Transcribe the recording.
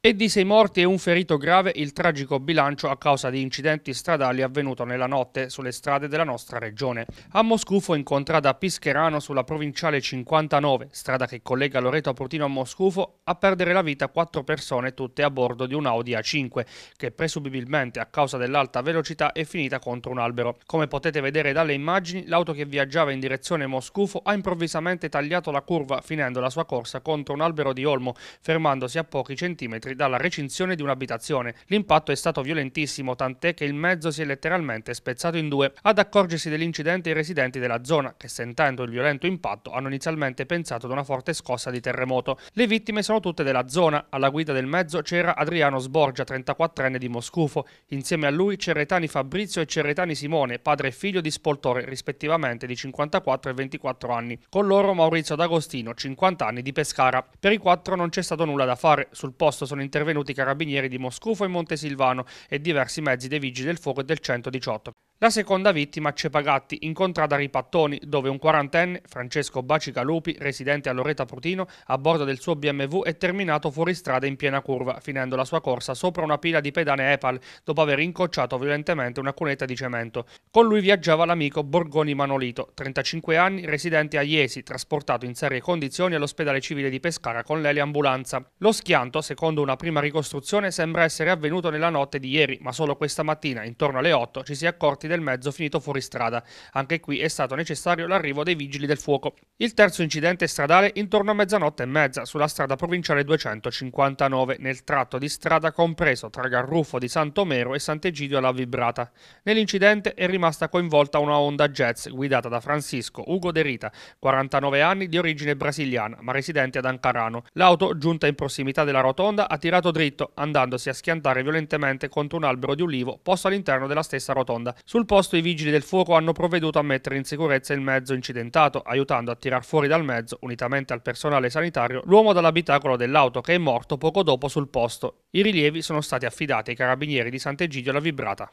e di sei morti e un ferito grave il tragico bilancio a causa di incidenti stradali avvenuto nella notte sulle strade della nostra regione. A Moscù fu incontrata a Pischerano sulla provinciale 59, strada che collega Loreto a Portino a Moscufo, a perdere la vita quattro persone tutte a bordo di un Audi A5 che presumibilmente a causa dell'alta velocità è finita contro un albero. Come potete vedere dalle immagini, l'auto che viaggiava in direzione Moscufo ha improvvisamente tagliato la curva finendo la sua corsa contro un albero di olmo, fermandosi a pochi centimetri metri dalla recinzione di un'abitazione. L'impatto è stato violentissimo, tant'è che il mezzo si è letteralmente spezzato in due. Ad accorgersi dell'incidente i residenti della zona, che sentendo il violento impatto hanno inizialmente pensato ad una forte scossa di terremoto. Le vittime sono tutte della zona. Alla guida del mezzo c'era Adriano Sborgia, 34enne di Moscufo. Insieme a lui Cerretani Fabrizio e Cerretani Simone, padre e figlio di Spoltore, rispettivamente di 54 e 24 anni. Con loro Maurizio D'Agostino, 50 anni di Pescara. Per i quattro non c'è stato nulla da fare. Sul posto sono sono intervenuti i carabinieri di Moscufo e Montesilvano e diversi mezzi dei vigili del fuoco e del 118. La seconda vittima Cepagatti, incontrata a Ripattoni, dove un quarantenne, Francesco Bacicalupi, residente a Loreta Prutino, a bordo del suo BMW è terminato fuori strada in piena curva, finendo la sua corsa sopra una pila di pedane Epal, dopo aver incocciato violentemente una cunetta di cemento. Con lui viaggiava l'amico Borgoni Manolito, 35 anni, residente a Iesi, trasportato in serie condizioni all'ospedale civile di Pescara con l'eliambulanza. Lo schianto, secondo una prima ricostruzione, sembra essere avvenuto nella notte di ieri, ma solo questa mattina, intorno alle 8, ci si è accorti del mezzo finito fuori strada. Anche qui è stato necessario l'arrivo dei vigili del fuoco. Il terzo incidente stradale intorno a mezzanotte e mezza sulla strada provinciale 259 nel tratto di strada compreso tra Garruffo di Santomero e Sant'Egidio alla Vibrata. Nell'incidente è rimasta coinvolta una Honda Jazz guidata da Francisco Ugo De Rita, 49 anni di origine brasiliana ma residente ad Ancarano. L'auto, giunta in prossimità della rotonda, ha tirato dritto andandosi a schiantare violentemente contro un albero di ulivo posto all'interno della stessa rotonda. Sul sul posto i vigili del fuoco hanno provveduto a mettere in sicurezza il mezzo incidentato, aiutando a tirar fuori dal mezzo, unitamente al personale sanitario, l'uomo dall'abitacolo dell'auto che è morto poco dopo sul posto. I rilievi sono stati affidati ai carabinieri di Sant'Egidio alla Vibrata.